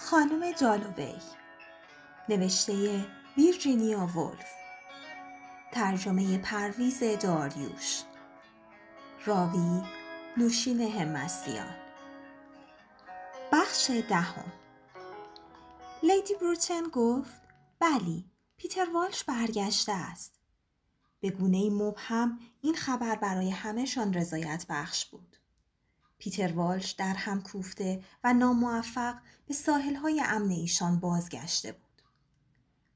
خانم جالووی نوشته ویرجینیا وولف ترجمه پرویز داریوش راوی نوشین همسیان بخش دهم لیدی بروچن گفت بلی پیتر والش برگشته است به گونه مبهم این خبر برای همهشان رضایت بخش بود پیتر والش در هم کوفته و ناموفق به ساحلهای امن ایشان بازگشته بود.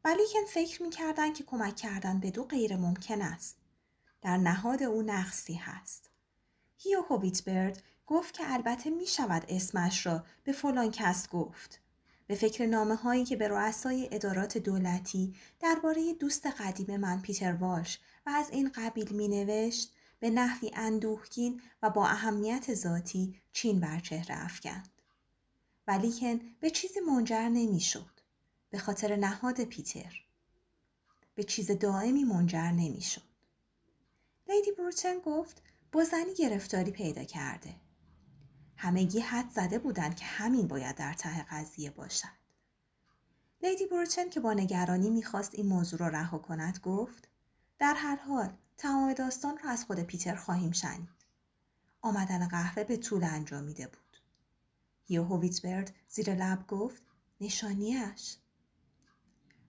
ولیکن فکر میکردند که کمک کردن به دو غیر ممکن است. در نهاد او نقصی هست. هیو هوبیت گفت که البته می شود اسمش را به فلان گفت. به فکر نامه هایی که به رؤسای ادارات دولتی درباره دوست قدیم من پیتر والش و از این قبیل می نوشت به نحوی اندوهگین و با اهمیت ذاتی چین بر چهره افکند. ولیکن به چیزی منجر نمیشد به خاطر نهاد پیتر. به چیز دائمی منجر نمیشد. لیدی بروتن گفت زنی گرفتاری پیدا کرده. همگی حد زده بودند که همین باید در ته قضیه باشد. لیدی بروتن که با نگرانی میخواست این موضوع را رها کند گفت در هر حال تمام داستان را از خود پیتر خواهیم شنید. آمدن قهوه به طول انجامیده بود. یهو ویتبرد زیر لب گفت نشانیش.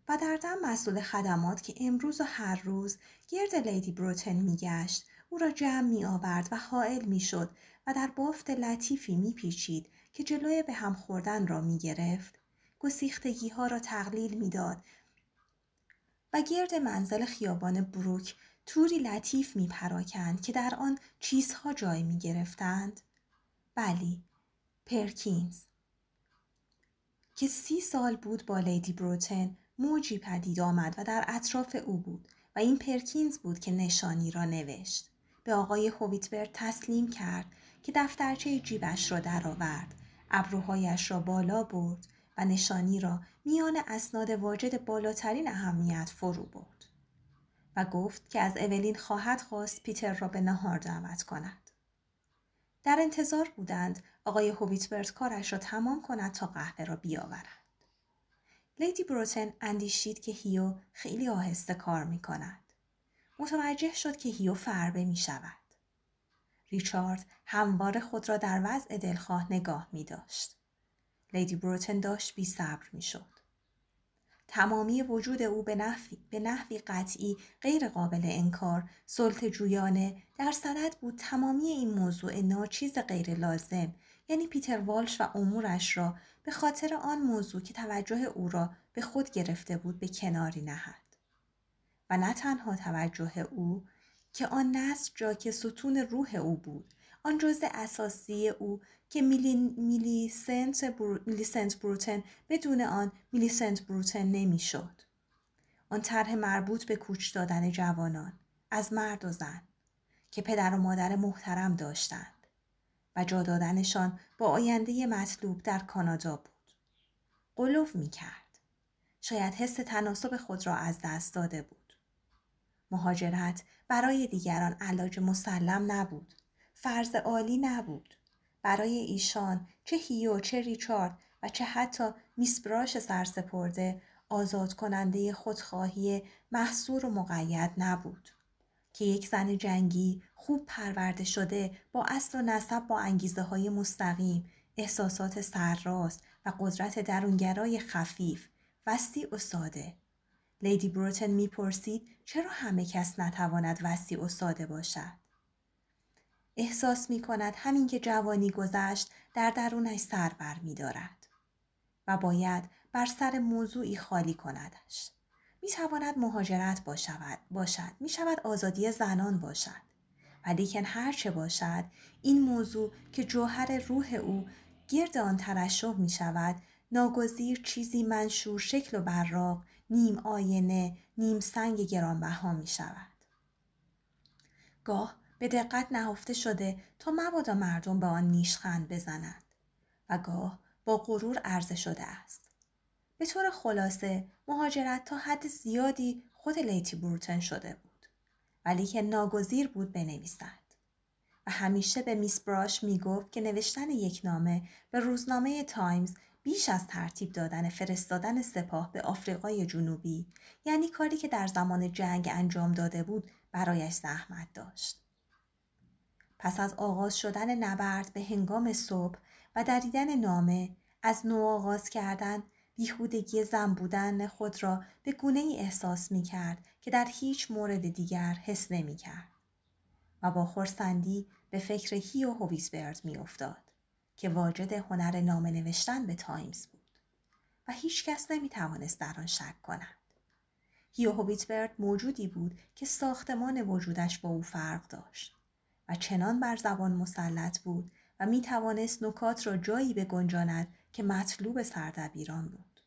و در دم مسئول خدمات که امروز و هر روز گرد لیدی بروتن میگشت او را جمع می آورد و حائل می شد و در بافت لطیفی می پیچید که جلوی به هم خوردن را می گرفت. گسیختگی ها را تقلیل می داد و گرد منزل خیابان بروک توری لطیف می پراکند که در آن چیزها جای می گرفتند؟ بلی، پرکینز که سی سال بود با لیدی بروتن موجی پدید آمد و در اطراف او بود و این پرکینز بود که نشانی را نوشت. به آقای هویتبر تسلیم کرد که دفترچه جیبش را درآورد ابروهایش را بالا برد و نشانی را میان اسناد واجد بالاترین اهمیت فرو برد و گفت که از اولین خواهد خواست پیتر را به نهار دعوت کند. در انتظار بودند آقای هویتبرت کارش را تمام کند تا قهوه را بیاورد. لیدی بروتن اندیشید که هیو خیلی آهسته کار می کند. متوجه شد که هیو فربه می شود. ریچارد هموار خود را در وضع دلخواه نگاه می داشت. لیدی بروتن داشت بی صبر می شد. تمامی وجود او به نحوی, به نحوی قطعی غیر قابل انکار سلط جویانه در صدد بود تمامی این موضوع ناچیز غیر لازم یعنی پیتر والش و امورش را به خاطر آن موضوع که توجه او را به خود گرفته بود به کناری نهد و نه تنها توجه او که آن نسل جا که ستون روح او بود آن جزء اساسی او که میلی، برو، بروتن بدون آن میلیسنت بروتن نمیشد. آن طرح مربوط به کوچ دادن جوانان از مرد و زن که پدر و مادر محترم داشتند و جا دادنشان با آینده مطلوب در کانادا بود. قلوف می کرد. شاید حس تناسب خود را از دست داده بود. مهاجرت برای دیگران علاج مسلم نبود. فرض عالی نبود. برای ایشان چه هیو چه ریچارد و چه حتی میس براش سرسپرده آزاد کننده خودخواهی محصور و مقید نبود که یک زن جنگی خوب پرورده شده با اصل و نسب با انگیزه های مستقیم احساسات سرراست و قدرت درونگرای خفیف وسیع و ساده لیدی بروتن میپرسید چرا همه کس نتواند وسیع و ساده باشد احساس می کند همین که جوانی گذشت در درونش سر بر می دارد و باید بر سر موضوعی خالی کندش. می تواند مهاجرت باشد باشد. می شود آزادی زنان باشد. ولیکن چه باشد این موضوع که جوهر روح او گرد آن ترشح می شود ناگزیر چیزی منشور شکل و براق نیم آینه نیم سنگ گرانبها می شود. گاه به دقت نهفته شده تا مبادا مردم به آن نیشخند بزنند و گاه با غرور عرضه شده است به طور خلاصه مهاجرت تا حد زیادی خود لیتی بروتن شده بود ولی که ناگزیر بود بنویسد و همیشه به میس براش میگفت که نوشتن یک نامه به روزنامه تایمز بیش از ترتیب دادن فرستادن سپاه به آفریقای جنوبی یعنی کاری که در زمان جنگ انجام داده بود برایش زحمت داشت پس از آغاز شدن نبرد به هنگام صبح و دریدن نامه از نو آغاز کردن بیهودگی زن بودن خود را به گونه ای احساس می کرد که در هیچ مورد دیگر حس نمی کرد و با خورسندی به فکر هیو برد می افتاد که واجد هنر نامه نوشتن به تایمز بود و هیچ کس نمی توانست در آن شک کند. هیو هویتبرد موجودی بود که ساختمان وجودش با او فرق داشت. چنان بر زبان مسلط بود و می توانست نکات را جایی بگنجاند که مطلوب سردبیران بود.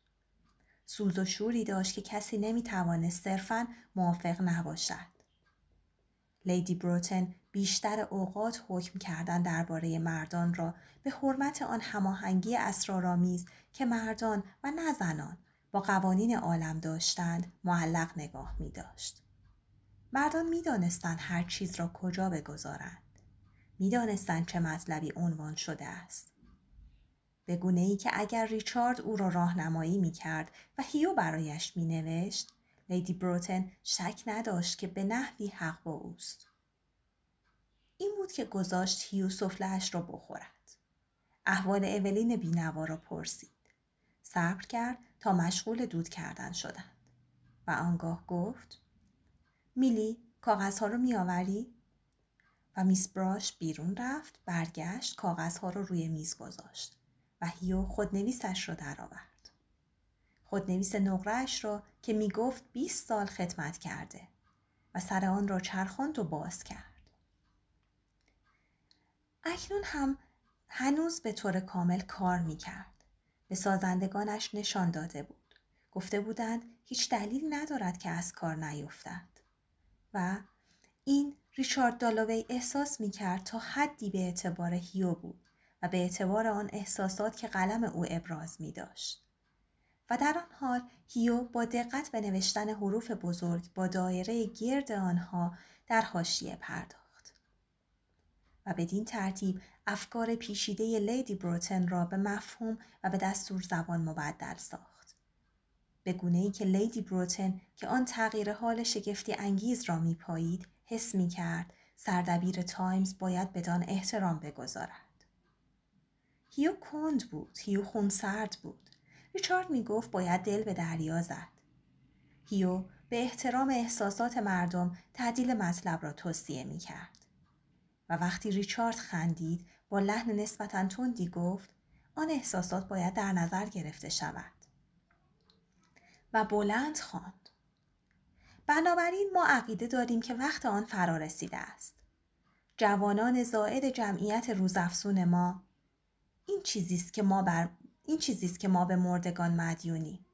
سوز و شوری داشت که کسی نمی توانست صرفا موافق نباشد. لیدی بروتن بیشتر اوقات حکم کردن درباره مردان را به حرمت آن هماهنگی اسرارآمیز که مردان و نه زنان با قوانین عالم داشتند معلق نگاه می داشت. مردان میدانستند هر چیز را کجا بگذارند میدانستند چه مطلبی عنوان شده است به گونه ای که اگر ریچارد او را راهنمایی می کرد و هیو برایش می نوشت لیدی بروتن شک نداشت که به نحوی حق با اوست این بود که گذاشت هیو سفلهاش را بخورد احوال اولین بینوا را پرسید صبر کرد تا مشغول دود کردن شدند و آنگاه گفت میلی کاغذها رو میآوری و میس براش بیرون رفت برگشت کاغذها رو روی میز گذاشت و هیو خودنویسش رو آورد. خودنویس نقرهاش را که میگفت 20 سال خدمت کرده و سر آن را چرخاند و باز کرد اکنون هم هنوز به طور کامل کار کرد. به سازندگانش نشان داده بود گفته بودند هیچ دلیل ندارد که از کار نیفتد این ریچارد دالوی احساس می کرد تا حدی به اعتبار هیو بود و به اعتبار آن احساسات که قلم او ابراز می داشت. و در آن حال هیو با دقت به نوشتن حروف بزرگ با دایره گرد آنها در حاشیه پرداخت و بدین ترتیب افکار پیشیده لیدی بروتن را به مفهوم و به دستور زبان مبدل ساخت به گونه ای که لیدی بروتن که آن تغییر حال شگفتی انگیز را می پایید حس می کرد سردبیر تایمز باید بدان احترام بگذارد. هیو کند بود، هیو خونسرد بود. ریچارد می گفت باید دل به دریا زد. هیو به احترام احساسات مردم تعدیل مطلب را توصیه می کرد. و وقتی ریچارد خندید با لحن نسبتا تندی گفت آن احساسات باید در نظر گرفته شود. و بلند خواند. بنابراین ما عقیده داریم که وقت آن فرا رسیده است. جوانان زائد جمعیت روزافزون ما این چیزی است که ما بر این چیزی است که ما به مردگان مدیونی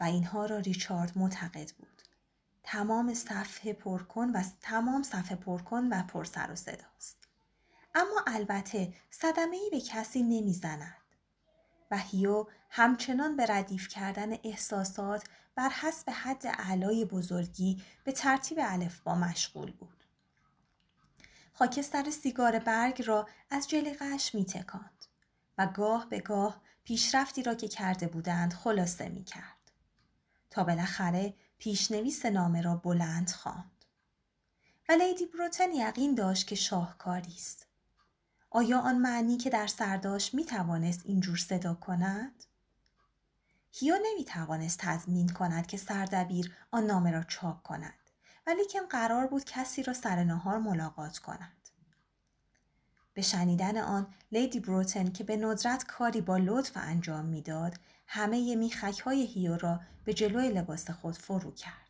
و اینها را ریچارد معتقد بود. تمام صفحه پرکن و تمام صفحه پرکن و پرسر و صداست. اما البته صدمه ای به کسی نمیزند. و هیو همچنان به ردیف کردن احساسات بر حسب حد علای بزرگی به ترتیب با مشغول بود. خاکستر سیگار برگ را از می تکند و گاه به گاه پیشرفتی را که کرده بودند خلاصه میکرد تا بالاخره پیشنویس نامه را بلند خواند و لیدی بروتن یقین داشت که شاهکاری است آیا آن معنی که در سرداش می توانست اینجور صدا کند؟ هیو نمی توانست تضمین کند که سردبیر آن نامه را چاک کند ولیکن قرار بود کسی را سر نهار ملاقات کند. به شنیدن آن لیدی بروتن که به ندرت کاری با لطف انجام میداد همه میخک های هیو را به جلوی لباس خود فرو کرد.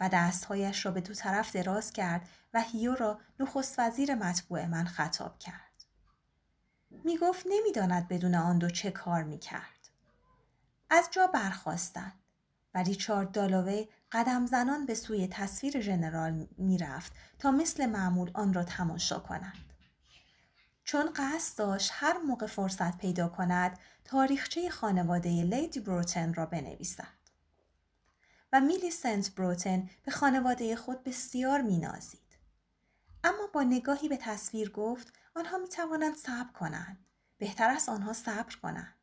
و دستهایش را به دو طرف دراز کرد و هیو را نخست وزیر مطبوع من خطاب کرد. می گفت نمیداند بدون آن دو چه کار می کرد. از جا برخواستند و ریچارد دالاوی قدم زنان به سوی تصویر ژنرال میرفت تا مثل معمول آن را تماشا کند. چون قصد داشت هر موقع فرصت پیدا کند تاریخچه خانواده لیدی بروتن را بنویسد. و سنت بروتن به خانواده خود بسیار مینازید. اما با نگاهی به تصویر گفت آنها می توانند صبر کنند. بهتر است آنها صبر کنند.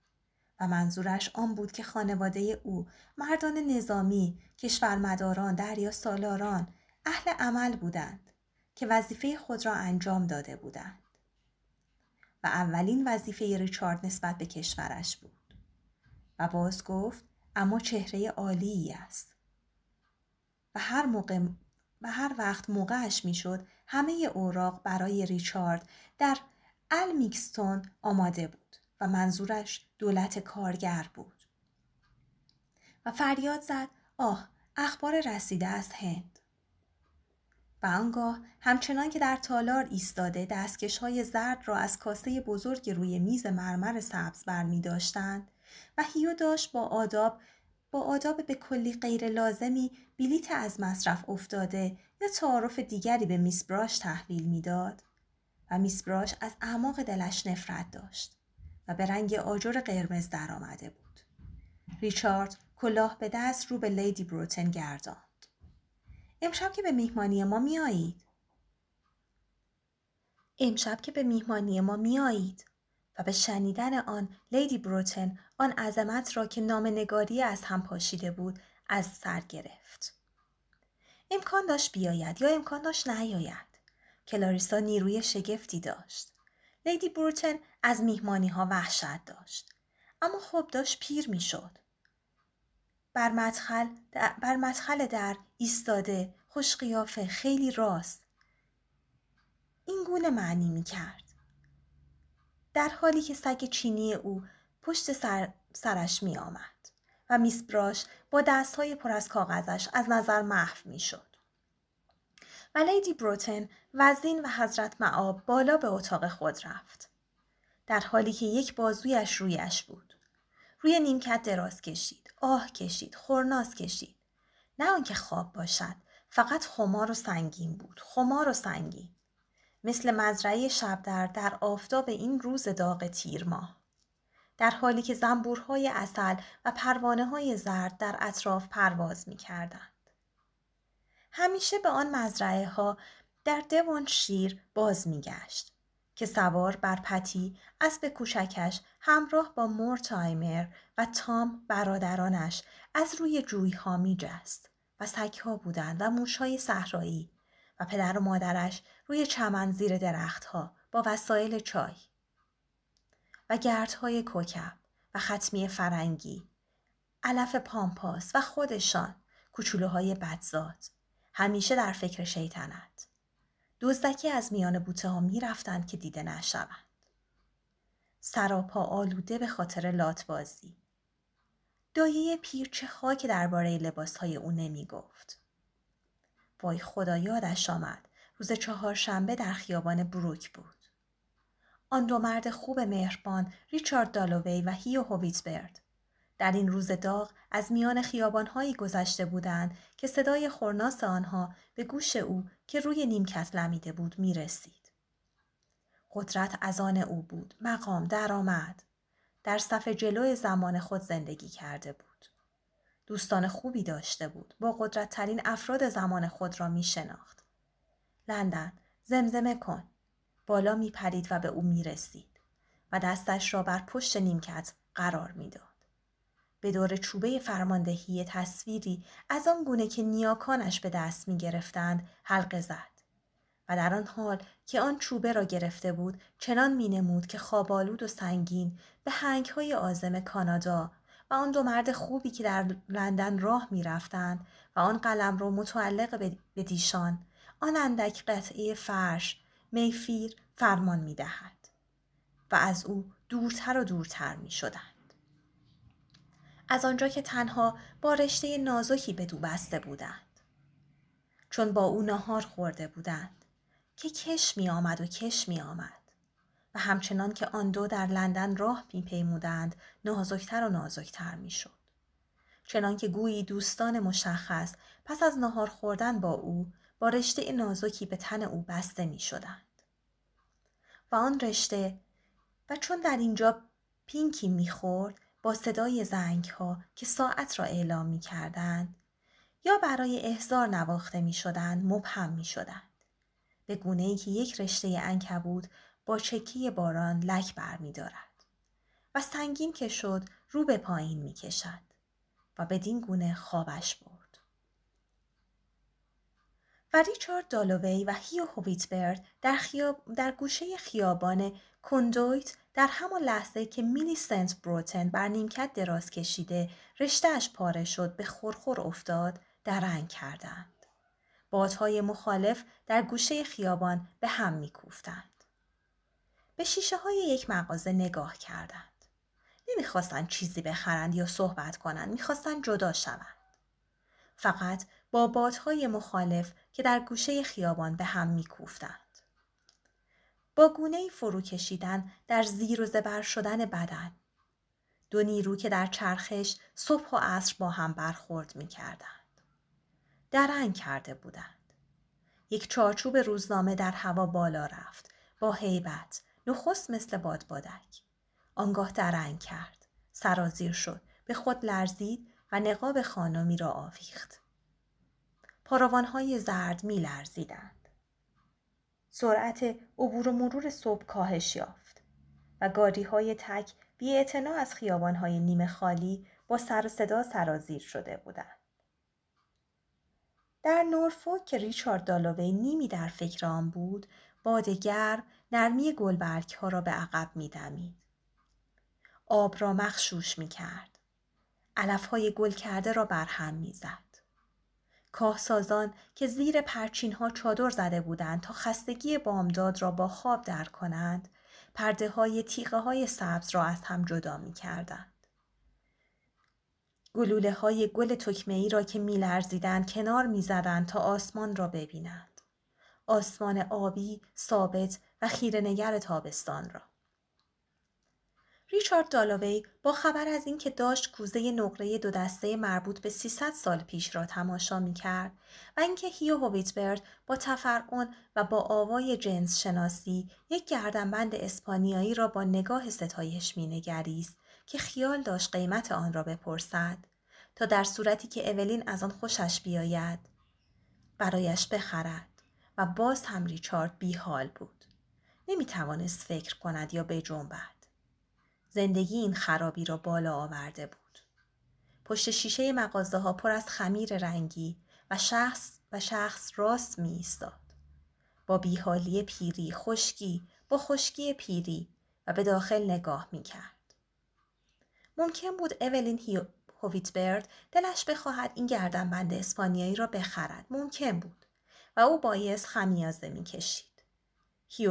و منظورش آن بود که خانواده او مردان نظامی، کشورمداران، دریا سالاران، اهل عمل بودند که وظیفه خود را انجام داده بودند. و اولین وظیفه ریچارد نسبت به کشورش بود. و باز گفت اما چهره عالی است. و هر موقع و هر وقت موقعش میشد همه اوراق برای ریچارد در المیکستون آماده بود و منظورش دولت کارگر بود و فریاد زد آه اخبار رسیده است هند و آنگاه همچنان که در تالار ایستاده دستکش های زرد را از کاسه بزرگ روی میز مرمر سبز می داشتند و هیو داشت با آداب با آداب به کلی غیر لازمی بلیت از مصرف افتاده یا تعارف دیگری به میس براش تحویل میداد و میس براش از اعماق دلش نفرت داشت و به رنگ آجر قرمز درآمده بود ریچارد کلاه به دست رو به لیدی بروتن گرداند امشب که به میهمانی ما میایید امشب که به میهمانی ما میایید و به شنیدن آن لیدی بروتن آن عظمت را که نام نگاری از هم پاشیده بود از سر گرفت. امکان داشت بیاید یا امکان داشت نیاید. کلاریسا نیروی شگفتی داشت. لیدی بروتن از میهمانی ها وحشت داشت. اما خوب داشت پیر میشد. بر مدخل در, بر مدخل در ایستاده خوش خیلی راست این گونه معنی می کرد. در حالی که سگ چینی او پشت سر سرش می آمد و براش با های پر از کاغذش از نظر محو می شد. و لیدی بروتن وزین و حضرت معاب بالا به اتاق خود رفت. در حالی که یک بازویش رویش بود. روی نیمکت دراز کشید، آه کشید، خورناس کشید. نه آنکه خواب باشد، فقط خمار و سنگین بود، خمار و سنگین. مثل مزرعه شبدر در آفتاب این روز داغ تیر ماه. در حالی که زنبورهای اصل و پروانه های زرد در اطراف پرواز می کردند. همیشه به آن مزرعه ها در دوان شیر باز می گشت که سوار بر پتی اسب کوچکش همراه با مورتایمر و تام برادرانش از روی جویها می جست و ها بودند و موشهای صحرایی و پدر و مادرش روی چمن زیر درختها با وسایل چای و گردهای کوکب و ختمی فرنگی علف پامپاس و خودشان کوچولوهای بدزاد همیشه در فکر شیطنت دزدکی از میان بوته ها می که دیده نشوند سراپا آلوده به خاطر لات بازی دایه پیر چه خاک درباره لباس های او نمی گفت وای خدا یادش آمد روز چهارشنبه در خیابان بروک بود آن دو مرد خوب مهربان ریچارد دالووی و هیو هویتبرد در این روز داغ از میان خیابانهایی گذشته بودند که صدای خورناس آنها به گوش او که روی نیمکت لمیده بود میرسید قدرت از آن او بود مقام درآمد در صف جلو زمان خود زندگی کرده بود دوستان خوبی داشته بود. با قدرت ترین افراد زمان خود را می شناخت. لندن زمزمه کن. بالا می پرید و به او می رسید و دستش را بر پشت نیمکت قرار می داد. به دور چوبه فرماندهی تصویری از آن گونه که نیاکانش به دست می گرفتند حلقه زد. و در آن حال که آن چوبه را گرفته بود چنان می نمود که خوابالود و سنگین به هنگهای آزم کانادا و آن دو مرد خوبی که در لندن راه می رفتند و آن قلم رو متعلق به دیشان آن اندک قطعه فرش میفیر فرمان می دهد و از او دورتر و دورتر می شدند. از آنجا که تنها با رشته نازکی به دو بسته بودند. چون با او نهار خورده بودند که کش می آمد و کش می آمد. و همچنان که آن دو در لندن راه میپیمودند نازکتر و نازکتر میشد چنان که گویی دوستان مشخص پس از نهار خوردن با او با رشته نازکی به تن او بسته می شدند. و آن رشته و چون در اینجا پینکی می خورد با صدای زنگ ها که ساعت را اعلام می کردند یا برای احضار نواخته می شدند مبهم می شدند. به گونه ای که یک رشته بود با چکی باران لک بر می دارد و سنگین که شد رو به پایین می کشد و بدین گونه خوابش برد. و ریچارد دالووی و هیو هویتبرد در, خیاب... در گوشه خیابان کندویت در همان لحظه که سنت بروتن بر نیمکت دراز کشیده رشتهش پاره شد به خورخور افتاد درنگ کردند. بادهای مخالف در گوشه خیابان به هم میکوفتند. به شیشه های یک مغازه نگاه کردند. نمیخواستند چیزی بخرند یا صحبت کنند. میخواستند جدا شوند. فقط با بادهای مخالف که در گوشه خیابان به هم میکوفتند. با گونه فرو کشیدن در زیر و زبر شدن بدن. دو نیرو که در چرخش صبح و عصر با هم برخورد می کردند. درنگ کرده بودند. یک چارچوب روزنامه در هوا بالا رفت با هیبت نخست مثل بادبادک آنگاه درنگ کرد سرازیر شد به خود لرزید و نقاب خانمی را آویخت پاروانهای زرد می لرزیدند. سرعت عبور و مرور صبح کاهش یافت و گاری های تک بی از خیابان های نیمه خالی با سر و صدا سرازیر شده بودند. در نورفوک که ریچارد دالووی نیمی در فکر آن بود باد گرم نرمی گلبرگ ها را به عقب می دمید. آب را مخشوش می کرد. علف های گل کرده را برهم می زد. کاهسازان که زیر پرچین ها چادر زده بودند تا خستگی بامداد را با خواب در کنند پرده های تیغه های سبز را از هم جدا می کردند. گلوله های گل تکمه ای را که می کنار می تا آسمان را ببینند. آسمان آبی، ثابت و نگر تابستان را. ریچارد دالاوی با خبر از اینکه داشت کوزه نقره دو دسته مربوط به 300 سال پیش را تماشا می کرد و اینکه هیو هویتبرد با تفرعن و با آوای جنس شناسی یک گردنبند اسپانیایی را با نگاه ستایش می نگریست که خیال داشت قیمت آن را بپرسد تا در صورتی که اولین از آن خوشش بیاید برایش بخرد و باز هم ریچارد بی حال بود. نمی توانست فکر کند یا بجنبد. زندگی این خرابی را بالا آورده بود. پشت شیشه مغازه ها پر از خمیر رنگی و شخص و شخص راست می با بیحالی پیری خشکی با خشکی پیری و به داخل نگاه می کرد. ممکن بود اولین هویتبرد دلش بخواهد این گردنبند اسپانیایی را بخرد. ممکن بود. و او بایست خمیازه می کشید.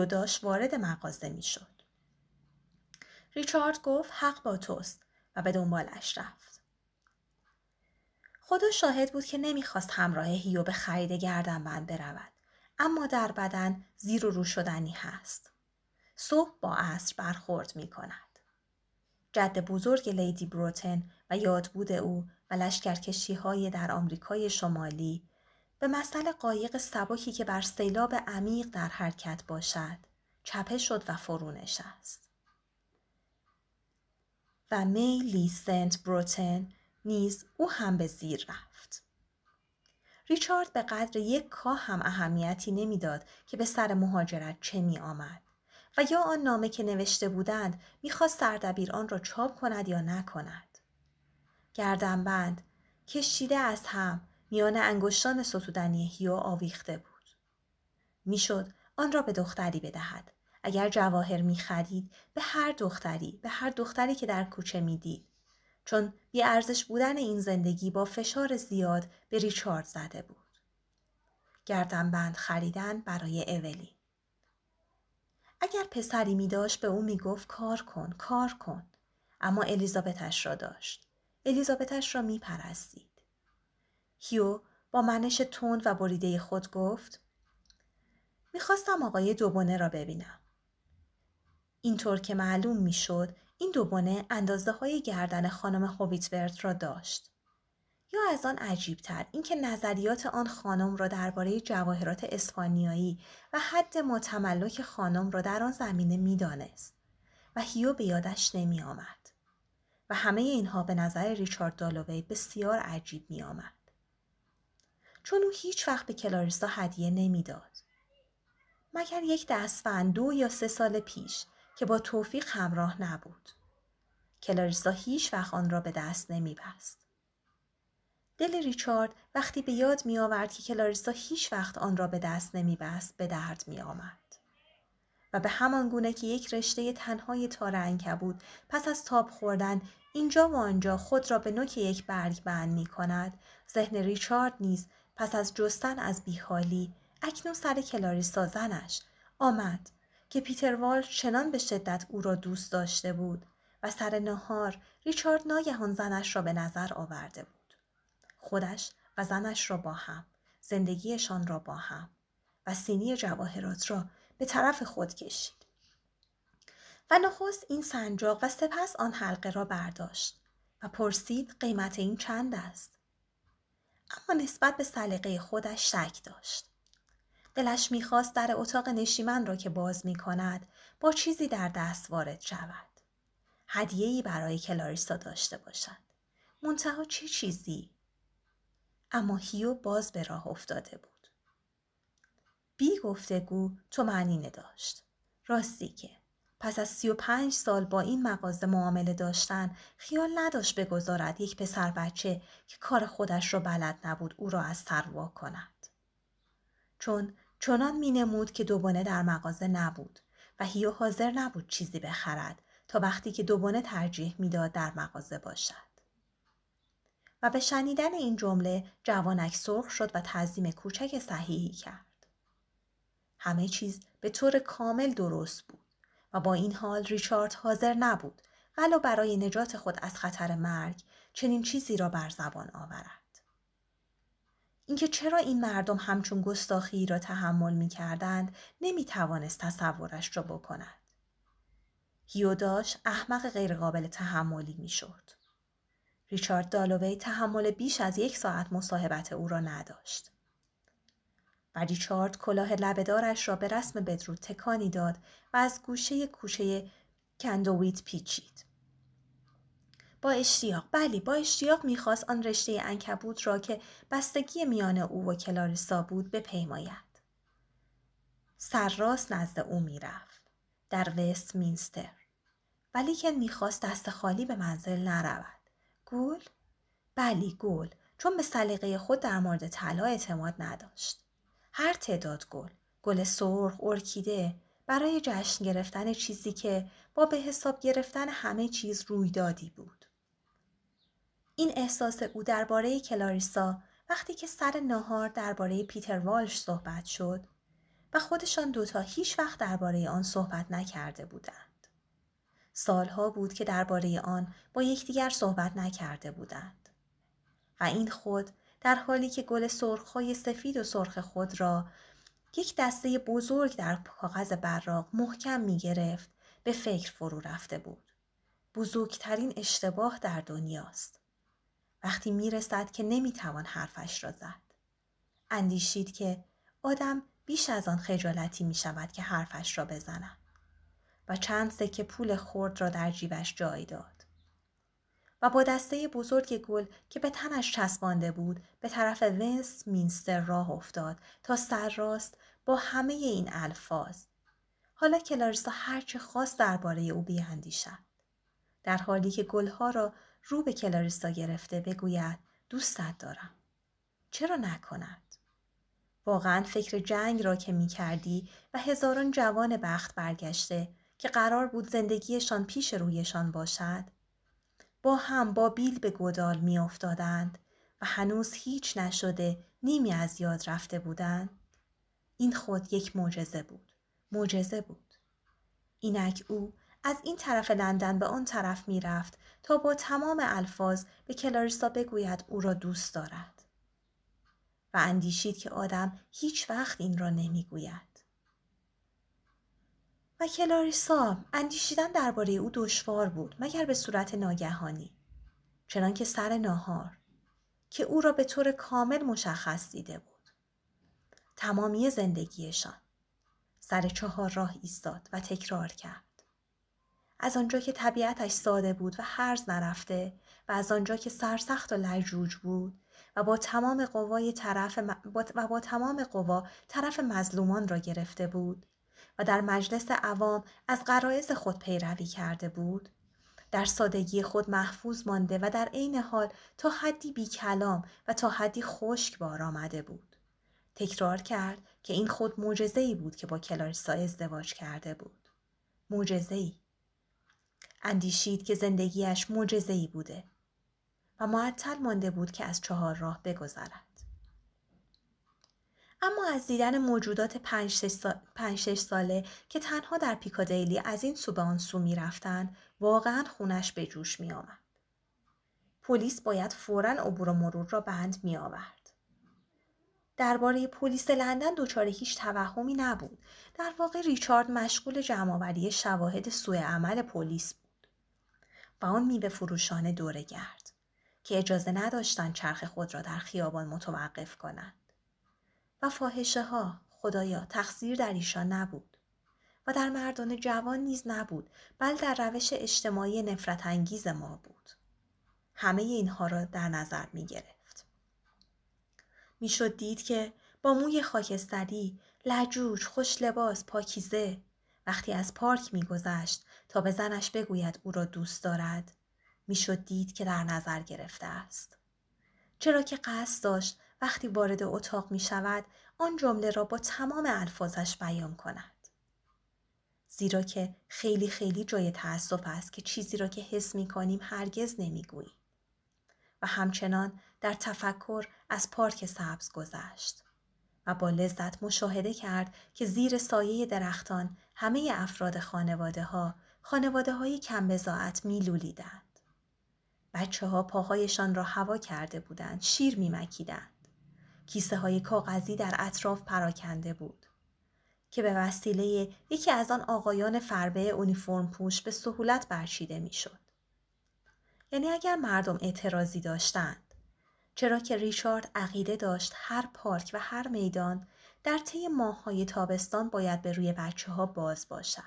داشت وارد مغازه میشد. ریچارد گفت حق با توست و به دنبالش رفت. خدا شاهد بود که نمیخواست همراه هیو به خرید گردنبند برود اما در بدن زیر و رو شدنی هست. صبح با عصر برخورد می کند. جد بزرگ لیدی بروتن و یاد یادبود او و لشکرکشی های در آمریکای شمالی به مثل قایق سبکی که بر سیلاب عمیق در حرکت باشد چپه شد و فرو نشست و میلی سنت بروتن نیز او هم به زیر رفت ریچارد به قدر یک کاه هم اهمیتی نمیداد که به سر مهاجرت چه می آمد و یا آن نامه که نوشته بودند میخواست سردبیر آن را چاپ کند یا نکند گردنبند کشیده از هم میان انگشتان ستودنی هیو آویخته بود. میشد آن را به دختری بدهد. اگر جواهر می خرید به هر دختری به هر دختری که در کوچه میدید چون ارزش بودن این زندگی با فشار زیاد به ریچارد زده بود. گردنبند خریدن برای اولی اگر پسری می داشت به او می گفت کار کن کار کن اما الیزابتش را داشت. الیزابتش را می هیو با منش تند و بریده خود گفت میخواستم آقای دوبونه را ببینم. اینطور که معلوم میشد این دوبونه اندازه های گردن خانم هویتبرت را داشت. یا از آن عجیبتر اینکه نظریات آن خانم را درباره جواهرات اسپانیایی و حد متملک خانم را در آن زمینه میدانست و هیو به یادش نمی و همه اینها به نظر ریچارد دالووی بسیار عجیب می چون او هیچ وقت به کلارسا هدیه نمیداد. مگر یک دستفند دو یا سه سال پیش که با توفیق همراه نبود. کلارسا هیچ وقت آن را به دست نمیبست. دل ریچارد وقتی به یاد می آورد که کلارسا هیچ وقت آن را به دست نمی بست به درد می آمد. و به همان گونه که یک رشته تنهای تار بود پس از تاب خوردن اینجا و آنجا خود را به نوک یک برگ بند می کند ذهن ریچارد نیز پس از جستن از بیخالی اکنون سر کلاریسا زنش آمد که پیتر وال چنان به شدت او را دوست داشته بود و سر نهار ریچارد ناگهان زنش را به نظر آورده بود. خودش و زنش را با هم، زندگیشان را با هم و سینی جواهرات را به طرف خود کشید. و نخست این سنجاق و سپس آن حلقه را برداشت و پرسید قیمت این چند است اما نسبت به سلیقه خودش شک داشت. دلش میخواست در اتاق نشیمن را که باز می با چیزی در دست وارد شود. ای برای کلاریسا داشته باشد. منتها چه چیزی؟ اما هیو باز به راه افتاده بود. بی گفتگو تو معنی نداشت. راستی که پس از پنج سال با این مغازه معامله داشتن خیال نداشت بگذارد یک پسر بچه که کار خودش را بلد نبود او را از سر وا کند چون چنان مینمود که دوبانه در مغازه نبود و هیو حاضر نبود چیزی بخرد تا وقتی که دوبانه ترجیح میداد در مغازه باشد و به شنیدن این جمله جوانک سرخ شد و تعظیم کوچک صحیحی کرد همه چیز به طور کامل درست بود و با این حال ریچارد حاضر نبود ولو برای نجات خود از خطر مرگ چنین چیزی را بر زبان آورد اینکه چرا این مردم همچون گستاخی را تحمل می کردند نمی توانست تصورش را بکند هیوداش احمق غیرقابل تحملی می شد. ریچارد دالووی تحمل بیش از یک ساعت مصاحبت او را نداشت. ریچارد کلاه لبهدارش را به رسم بدرود تکانی داد و از گوشه کوشه کندویت پیچید با اشتیاق بلی با اشتیاق میخواست آن رشته انکبوت را که بستگی میان او و کلارسا بود بپیماید سرراست نزد او میرفت در وست مینستر که میخواست دست خالی به منزل نرود گل بلی گل چون به سلیقه خود در مورد طلا اعتماد نداشت هر تعداد گل گل سرخ ارکیده برای جشن گرفتن چیزی که با به حساب گرفتن همه چیز رویدادی بود این احساس او درباره کلاریسا وقتی که سر ناهار درباره پیتر والش صحبت شد و خودشان دوتا هیچ وقت درباره آن صحبت نکرده بودند. سالها بود که درباره آن با یکدیگر صحبت نکرده بودند. و این خود در حالی که گل سرخهای سفید و سرخ خود را یک دسته بزرگ در کاغذ براق محکم می گرفت به فکر فرو رفته بود. بزرگترین اشتباه در دنیاست. وقتی می رسد که نمی توان حرفش را زد. اندیشید که آدم بیش از آن خجالتی می شود که حرفش را بزند و چند سکه پول خرد را در جیبش جای داد. و با دسته بزرگ گل که به تنش چسبانده بود به طرف ونس مینستر راه افتاد تا سرراست با همه این الفاظ حالا کلاریسا هرچه خواست درباره او بیاندیشد در حالی که گلها را رو به کلاریسا گرفته بگوید دوستت دارم چرا نکند واقعا فکر جنگ را که می کردی و هزاران جوان بخت برگشته که قرار بود زندگیشان پیش رویشان باشد با هم با بیل به گودال می افتادند و هنوز هیچ نشده نیمی از یاد رفته بودند. این خود یک معجزه بود. معجزه بود. اینک او از این طرف لندن به آن طرف می رفت تا با تمام الفاظ به کلاریسا بگوید او را دوست دارد. و اندیشید که آدم هیچ وقت این را نمیگوید. و کلاریسا اندیشیدن درباره او دشوار بود مگر به صورت ناگهانی چنانکه سر ناهار که او را به طور کامل مشخص دیده بود تمامی زندگیشان سر چهار راه ایستاد و تکرار کرد از آنجا که طبیعتش ساده بود و هرز نرفته و از آنجا که سرسخت و لجوج بود و با تمام طرف و با تمام قوا طرف مظلومان را گرفته بود و در مجلس عوام از قرائز خود پیروی کرده بود در سادگی خود محفوظ مانده و در عین حال تا حدی بی کلام و تا حدی خشک بار آمده بود تکرار کرد که این خود ای بود که با کلارسا ازدواج کرده بود ای. اندیشید که زندگیش ای بوده و معطل مانده بود که از چهار راه بگذرد اما از دیدن موجودات پنج ساله که تنها در پیکادیلی از این سو به آن سو میرفتند واقعا خونش به جوش می پلیس باید فورا عبور و مرور را بند می درباره پلیس لندن دچار هیچ توهمی نبود. در واقع ریچارد مشغول جمعآوری شواهد سوء عمل پلیس بود و آن میوه فروشان دوره گرد که اجازه نداشتند چرخ خود را در خیابان متوقف کنند. و فاحشه ها خدایا تقصیر در ایشان نبود و در مردان جوان نیز نبود بل در روش اجتماعی نفرت انگیز ما بود همه اینها را در نظر می گرفت میشد دید که با موی خاکستری لجوج خوش لباس پاکیزه وقتی از پارک میگذشت تا به زنش بگوید او را دوست دارد میشد دید که در نظر گرفته است چرا که قصد داشت وقتی وارد اتاق می شود آن جمله را با تمام الفاظش بیان کند. زیرا که خیلی خیلی جای تأسف است که چیزی را که حس می کنیم هرگز نمی گویی و همچنان در تفکر از پارک سبز گذشت و با لذت مشاهده کرد که زیر سایه درختان همه افراد خانواده ها خانواده های کم بزاعت می لولیدند. بچه ها پاهایشان را هوا کرده بودند، شیر می مکیدند. کیسه های کاغذی در اطراف پراکنده بود که به وسیله یکی از آن آقایان فربه اونیفرم پوش به سهولت برچیده میشد. یعنی اگر مردم اعتراضی داشتند چرا که ریچارد عقیده داشت هر پارک و هر میدان در طی ماههای تابستان باید به روی بچه ها باز باشد.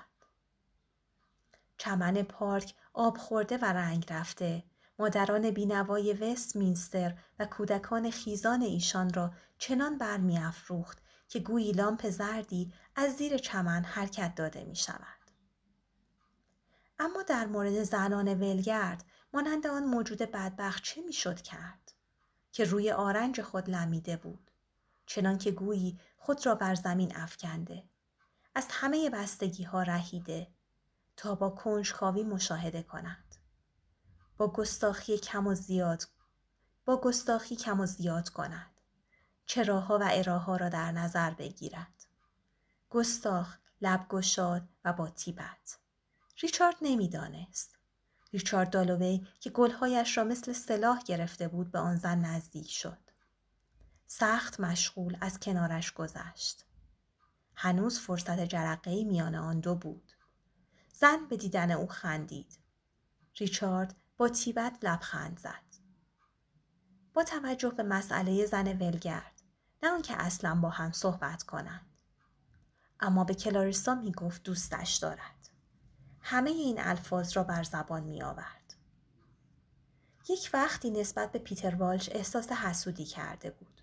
چمن پارک آب خورده و رنگ رفته مادران بینوای وستمینستر و کودکان خیزان ایشان را چنان افروخت که گویی لامپ زردی از زیر چمن حرکت داده می شود. اما در مورد زنان ولگرد مانند آن موجود بدبخت چه میشد کرد که روی آرنج خود لمیده بود چنان که گویی خود را بر زمین افکنده از همه بستگی ها رهیده تا با کنجکاوی مشاهده کنند با گستاخی کم و زیاد با گستاخی کم و زیاد کند چراها و اراها را در نظر بگیرد گستاخ لب گشاد و با تیبت ریچارد نمیدانست ریچارد دالووی که گلهایش را مثل سلاح گرفته بود به آن زن نزدیک شد سخت مشغول از کنارش گذشت هنوز فرصت جرقه میان آن دو بود زن به دیدن او خندید ریچارد با تیبت لبخند زد. با توجه به مسئله زن ولگرد نه که اصلا با هم صحبت کنند. اما به کلاریسا می گفت دوستش دارد. همه این الفاظ را بر زبان می آورد. یک وقتی نسبت به پیتر والش احساس حسودی کرده بود.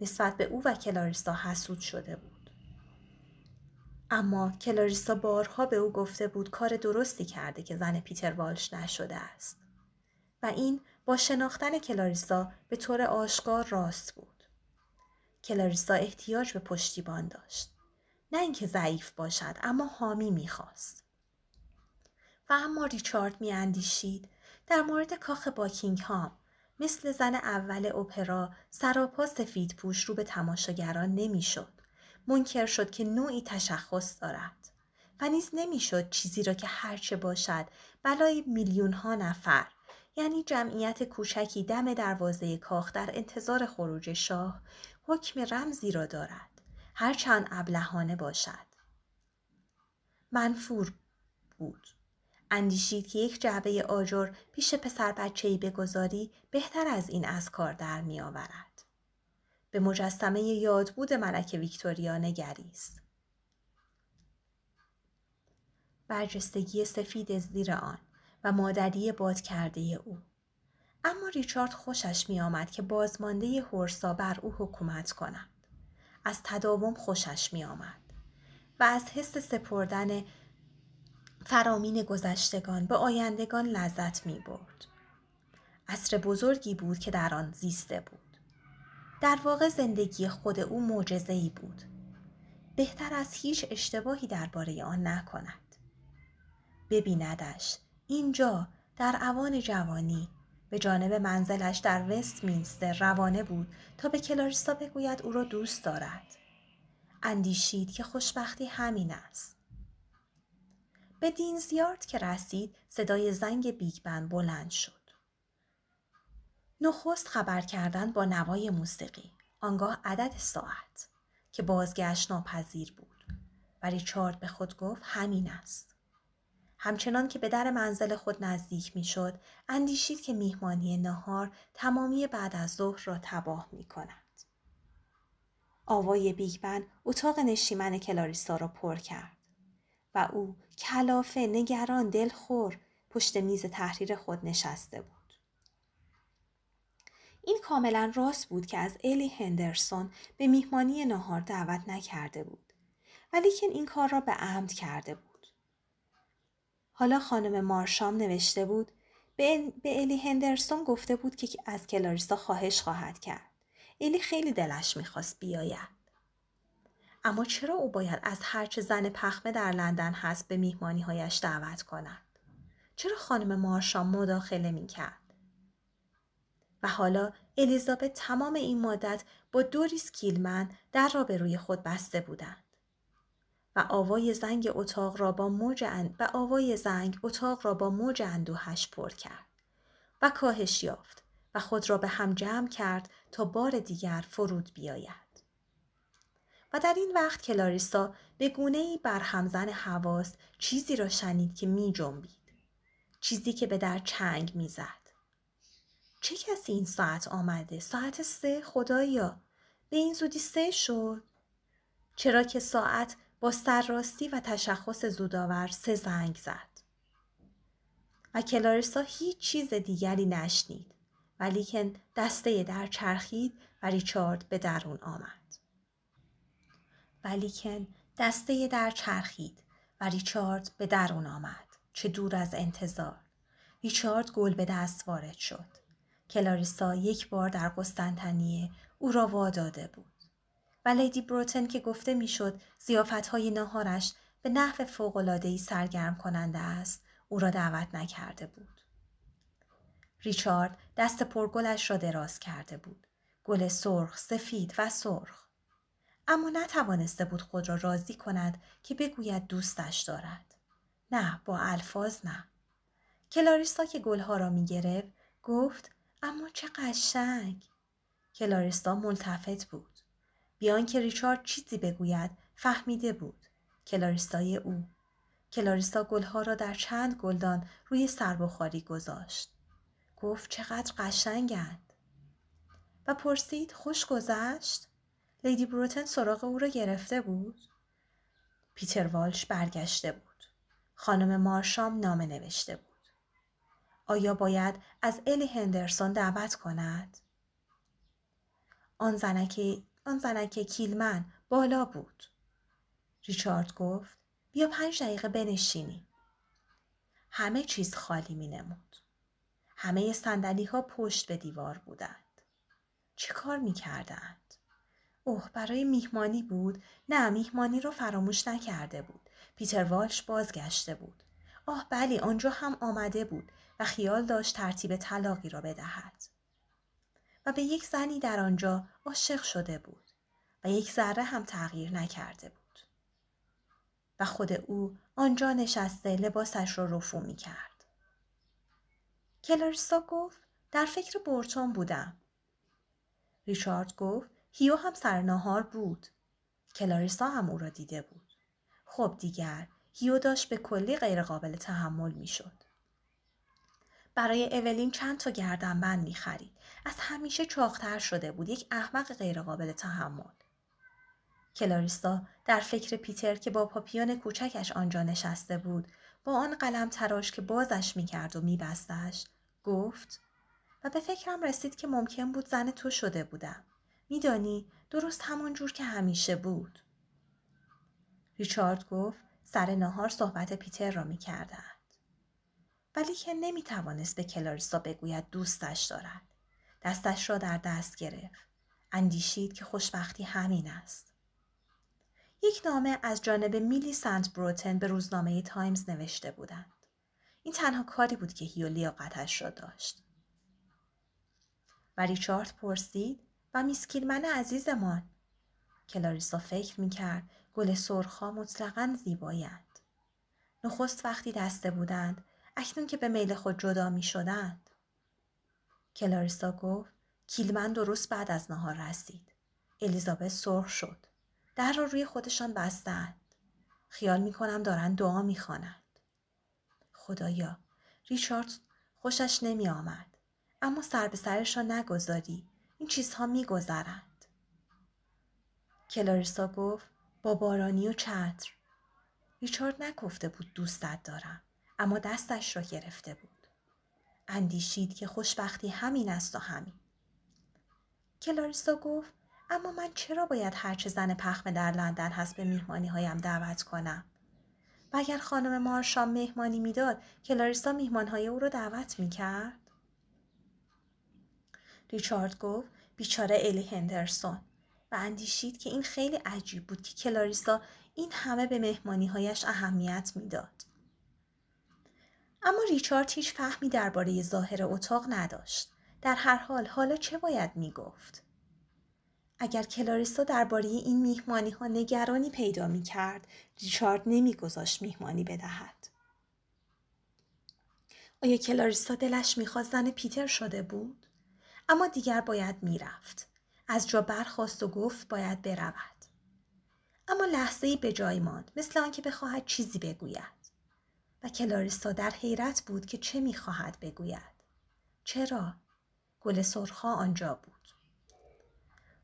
نسبت به او و کلاریسا حسود شده بود. اما کلاریسا بارها به او گفته بود کار درستی کرده که زن پیتر والش نشده است. این با شناختن کلاریسا به طور آشکار راست بود. کلاریسا احتیاج به پشتیبان داشت. نه اینکه ضعیف باشد اما حامی میخواست. و اما ریچارد میاندیشید در مورد کاخ هام مثل زن اول اپرا سراپا سفید پوش رو به تماشاگران نمیشد. منکر شد که نوعی تشخص دارد. و نیز نمیشد چیزی را که هرچه باشد بلای میلیون ها نفر یعنی جمعیت کوچکی دم دروازه کاخ در انتظار خروج شاه حکم رمزی را دارد هرچند ابلهانه باشد منفور بود اندیشید که یک جعبه آجر پیش پسر بچه‌ای بگذاری بهتر از این از کار در میآورد به مجسمه یادبود ملک ویکتوریا نگریست برجستگی سفید زیر آن و مادری باد کرده او. اما ریچارد خوشش می آمد که بازمانده هورسا بر او حکومت کند. از تداوم خوشش می آمد و از حس سپردن فرامین گذشتگان به آیندگان لذت می برد. عصر بزرگی بود که در آن زیسته بود. در واقع زندگی خود او ای بود. بهتر از هیچ اشتباهی درباره آن نکند. ببیندش اینجا در اوان جوانی به جانب منزلش در مینستر روانه بود تا به کلاریسا بگوید او را دوست دارد اندیشید که خوشبختی همین است به دینزیارد که رسید صدای زنگ بیگ بن بلند شد نخست خبر کردن با نوای موسیقی آنگاه عدد ساعت که بازگشت ناپذیر بود ولی چارد به خود گفت همین است همچنان که به در منزل خود نزدیک می شد، اندیشید که میهمانی نهار تمامی بعد از ظهر را تباه می کند. آوای بیگبن اتاق نشیمن کلاریسا را پر کرد و او کلافه نگران دلخور پشت میز تحریر خود نشسته بود. این کاملا راست بود که از الی هندرسون به میهمانی نهار دعوت نکرده بود ولیکن این کار را به عمد کرده بود حالا خانم مارشام نوشته بود به, به الی هندرسون گفته بود که از کلاریسا خواهش خواهد کرد. الی خیلی دلش میخواست بیاید. اما چرا او باید از هرچه زن پخمه در لندن هست به میهمانی هایش دعوت کند؟ چرا خانم مارشام مداخله میکرد؟ و حالا الیزابت تمام این مدت با دوریس کیلمن در را به روی خود بسته بودند. و آوای زنگ اتاق را با موج و آوای زنگ اتاق را با موج اندوهش پر کرد و کاهش یافت و خود را به هم جمع کرد تا بار دیگر فرود بیاید و در این وقت کلاریسا به گونه ای بر همزن حواس چیزی را شنید که می جنبید. چیزی که به در چنگ می زد. چه کسی این ساعت آمده؟ ساعت سه خدایا به این زودی سه شد؟ چرا که ساعت با سرراستی و تشخص زودآور سه زنگ زد و کلارسا هیچ چیز دیگری نشنید ولیکن دسته در چرخید و ریچارد به درون آمد ولیکن دسته در چرخید و ریچارد به درون آمد چه دور از انتظار ریچارد گل به دست وارد شد کلارسا یک بار در قسطنطنیه او را واداده بود و لیدی بروتن که گفته میشد های ناهارش به نحو فوقالعادهای سرگرم کننده است او را دعوت نکرده بود ریچارد دست پرگلش را دراز کرده بود گل سرخ سفید و سرخ اما نتوانسته بود خود را راضی کند که بگوید دوستش دارد نه با الفاظ نه کلاریسا که گلها را میگرفت گفت اما چه قشنگ کلاریستا ملتفت بود بیان که ریچارد چیزی بگوید فهمیده بود کلاریستای او کلاریستا گلها را در چند گلدان روی سربخاری گذاشت گفت چقدر قشنگند و پرسید خوش گذشت لیدی بروتن سراغ او را گرفته بود پیتر والش برگشته بود خانم مارشام نامه نوشته بود آیا باید از الی هندرسون دعوت کند آن زنکه؟ آن فلک کیلمن بالا بود. ریچارد گفت بیا پنج دقیقه بنشینی همه چیز خالی می نمود. همه سندلی ها پشت به دیوار بودند. چه کار می کردند؟ اوه برای میهمانی بود؟ نه میهمانی را فراموش نکرده بود. پیتر والش بازگشته بود. آه بلی آنجا هم آمده بود و خیال داشت ترتیب طلاقی را بدهد. و به یک زنی در آنجا عاشق شده بود و یک ذره هم تغییر نکرده بود و خود او آنجا نشسته لباسش را رفو می کرد. کلارسا گفت در فکر بورتون بودم. ریچارد گفت هیو هم سر ناهار بود. کلاریسا هم او را دیده بود. خب دیگر هیو داشت به کلی غیرقابل تحمل می شد. برای اولین چند تا گردنبند میخرید از همیشه چاقتر شده بود یک احمق غیرقابل تحمل کلاریستا در فکر پیتر که با پاپیون کوچکش آنجا نشسته بود با آن قلم تراش که بازش میکرد و بستش گفت و به فکرم رسید که ممکن بود زن تو شده بودم میدانی درست همان جور که همیشه بود ریچارد گفت سر نهار صحبت پیتر را می کردن. ولی که نمی توانست به کلاریسا بگوید دوستش دارد. دستش را در دست گرفت. اندیشید که خوشبختی همین است. یک نامه از جانب میلی سنت بروتن به روزنامه تایمز نوشته بودند. این تنها کاری بود که هیو لیاقتش را داشت. و ریچارد پرسید و من عزیزمان کلاریسا فکر میکرد گل سرخا مطلقا زیبایند نخست وقتی دسته بودند اکنون که به میل خود جدا می شدند. کلاریسا گفت کیلمن درست بعد از نهار رسید. الیزابت سرخ شد. در را رو روی خودشان بستند. خیال می کنم دارن دعا می خانند. خدایا ریچارد خوشش نمی آمد. اما سر به سرشان نگذاری. این چیزها می گذرند. کلاریسا گفت با بارانی و چتر. ریچارد نگفته بود دوستت دارم. اما دستش را گرفته بود. اندیشید که خوشبختی همین است و همین. کلاریسا گفت اما من چرا باید هرچه زن پخمه در لندن هست به میهمانی هایم دعوت کنم؟ و اگر خانم مارشام مهمانی میداد کلاریسا میهمان های او را دعوت میکرد؟ ریچارد گفت بیچاره الی هندرسون و اندیشید که این خیلی عجیب بود که کلاریسا این همه به مهمانی هایش اهمیت میداد. اما ریچارد هیچ فهمی درباره ظاهر اتاق نداشت. در هر حال حالا چه باید می گفت؟ اگر کلاریسا درباره این میهمانی ها نگرانی پیدا می کرد، ریچارد گذاشت میهمانی بدهد. آیا کلاریسا دلش میخواست زن پیتر شده بود؟ اما دیگر باید میرفت. از جا برخواست و گفت باید برود. اما لحظه ای به جای ماند مثل آنکه بخواهد چیزی بگوید. و کلاریسا در حیرت بود که چه میخواهد بگوید چرا گل سرخا آنجا بود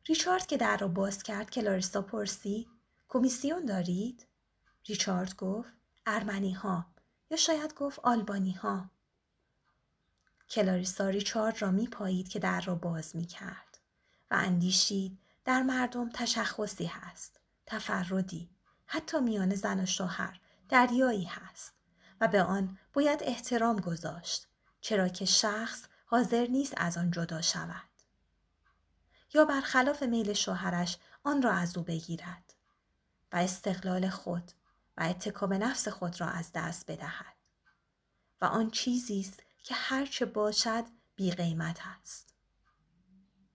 ریچارد که در را باز کرد کلاریسا پرسید کمیسیون دارید ریچارد گفت ارمنی ها یا شاید گفت آلبانی ها کلاریسا ریچارد را می پایید که در را باز می کرد و اندیشید در مردم تشخصی هست تفردی حتی میان زن و شوهر دریایی هست و به آن باید احترام گذاشت چرا که شخص حاضر نیست از آن جدا شود یا برخلاف میل شوهرش آن را از او بگیرد و استقلال خود و اتکا نفس خود را از دست بدهد و آن چیزی است که هرچه باشد بی قیمت است